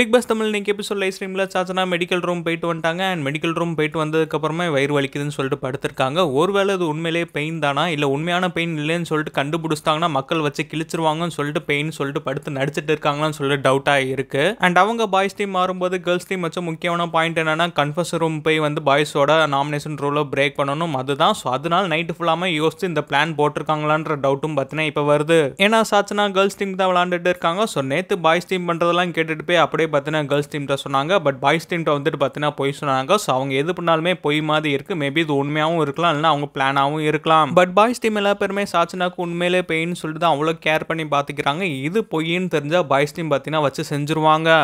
big pass Tamil நீங்கள் எப்படி சொல்ல ஸ்ட்ரீமில் சாச்சனா மெடிக்கல் ரூம் போயிட்டு வந்துட்டாங்க அண்ட் மெடிக்கல் ரூம் போயிட்டு வந்ததுக்கப்புறமே வயிறு வலிக்குதுன்னு சொல்லிட்டு படுத்திருக்காங்க ஒருவேளை இது உண்மையிலே பெயின் தானா இல்லை உண்மையான பெயின் இல்லைன்னு சொல்லிட்டு கண்டுபிடிச்சிட்டாங்கன்னா மக்கள் வச்சு கிழிச்சிருவாங்கன்னு சொல்லிட்டு பெயின் சொல்லிட்டு படுத்து நடிச்சிட்டு இருக்காங்களான்னு சொல்லிட்டு டவுட்டாக இருக்குது அண்ட் அவங்க பாய்ஸ் டீம் மாறும்போது கேர்ள்ஸ் டீம் வச்ச முக்கியமான பாயிண்ட் என்னென்னா கன்ஃபர்ஸ் ரூம் போய் வந்து பாய்ஸோட நாமினேஷன் ரூலை பிரேக் பண்ணணும் அதுதான் ஸோ அதனால் நைட்டு ஃபுல்லாமல் யோசிச்சு இந்த பிளான் போட்டிருக்காங்களான்ற டவுட்டும் பார்த்தீங்கன்னா இப்போ வருது ஏன்னா சாச்சனா கேர்ள்ஸ் டீம் தான் விளாண்டுட்டு இருக்காங்க ஸோ நேற்று பாய்ஸ் டீம் பண்ணுறதெல்லாம் கேட்டுட்டு போய் அப்படியே பார்த்தீங்கன்னா கேர்ள்ஸ் டீம்கிட்ட சொன்னாங்க பட் பாய்ஸ் டீம்கிட்ட வந்துட்டு பார்த்தீங்கன்னா பொய் சொன்னாங்க ஸோ அவங்க எது பண்ணாலுமே பொய் மாதிரி இருக்குது மேபி இது உண்மையாகவும் இருக்கலாம் இல்லைன்னா அவங்க பிளானாகவும் இருக்கலாம் பட் பாய்ஸ் டீம் எல்லா பேருமே சாச்சினாக்கு உண்மையிலே பெயின்னு சொல்லிட்டு தான் அவ்வளோ கேர் பண்ணி பார்த்துக்கிறாங்க இது பொய்ன்னு தெரிஞ்சால் பாய்ஸ் டீம் பார்த்தீங்கன்னா வச்சு செஞ்சுருவாங்க